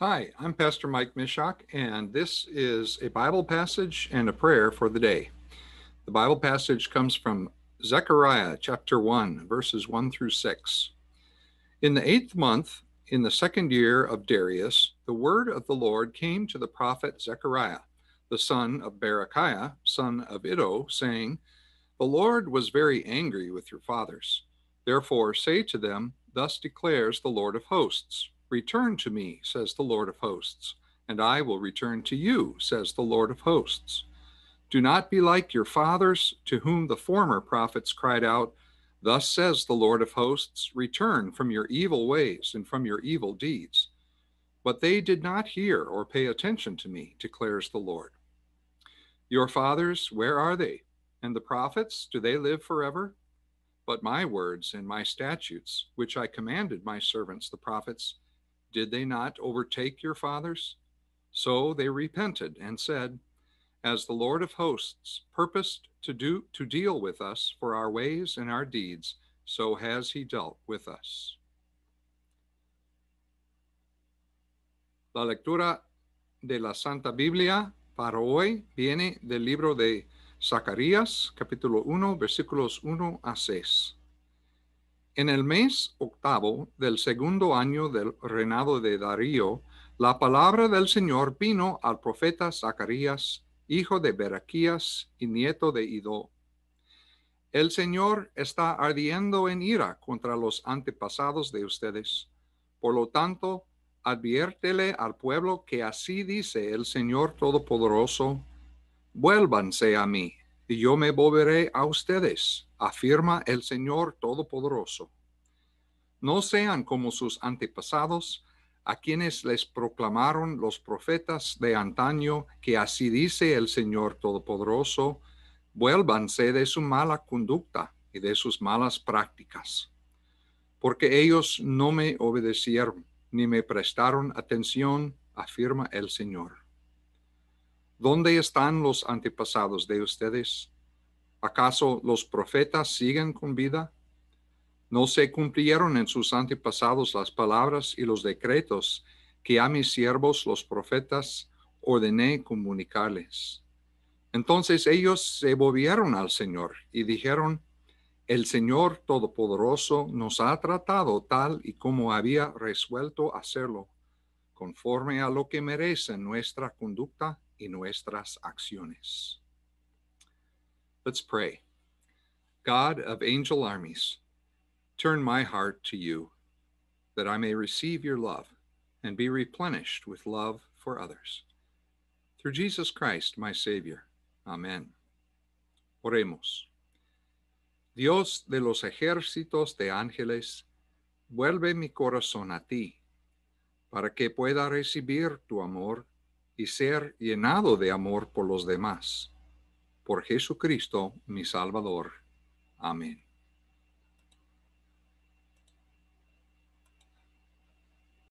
Hi, I'm Pastor Mike Mishak, and this is a Bible passage and a prayer for the day. The Bible passage comes from Zechariah chapter 1, verses 1 through 6. In the eighth month, in the second year of Darius, the word of the Lord came to the prophet Zechariah, the son of Berechiah, son of Iddo, saying, The Lord was very angry with your fathers. Therefore, say to them, Thus declares the Lord of hosts. Return to me, says the Lord of hosts, and I will return to you, says the Lord of hosts. Do not be like your fathers, to whom the former prophets cried out, Thus says the Lord of hosts, Return from your evil ways and from your evil deeds. But they did not hear or pay attention to me, declares the Lord. Your fathers, where are they? And the prophets, do they live forever? But my words and my statutes, which I commanded my servants the prophets, did they not overtake your fathers? So they repented and said, As the Lord of hosts purposed to do to deal with us for our ways and our deeds, so has he dealt with us. La lectura de la Santa Biblia para hoy viene del libro de Zacarías, capítulo 1, versículos 1 a 6. En el mes octavo del segundo año del reinado de Darío, la palabra del Señor vino al profeta Zacarías, hijo de Beraquías y nieto de Ido. El Señor está ardiendo en ira contra los antepasados de ustedes. Por lo tanto, adviértele al pueblo que así dice el Señor Todopoderoso, vuélvanse a mí, y yo me volveré a ustedes afirma el Señor Todopoderoso. No sean como sus antepasados, a quienes les proclamaron los profetas de antaño, que así dice el Señor Todopoderoso, vuélvanse de su mala conducta y de sus malas prácticas, porque ellos no me obedecieron ni me prestaron atención, afirma el Señor. ¿Dónde están los antepasados de ustedes? ¿Acaso los profetas siguen con vida? ¿No se cumplieron en sus antepasados las palabras y los decretos que a mis siervos los profetas ordené comunicarles? Entonces ellos se volvieron al Señor y dijeron, el Señor Todopoderoso nos ha tratado tal y como había resuelto hacerlo, conforme a lo que merecen nuestra conducta y nuestras acciones. Let's pray. God of angel armies, turn my heart to you that I may receive your love and be replenished with love for others. Through Jesus Christ, my Savior. Amen. Oremos. Dios de los ejércitos de ángeles, vuelve mi corazón a ti, para que pueda recibir tu amor y ser llenado de amor por los demás por Jesucristo mi Salvador. Amén.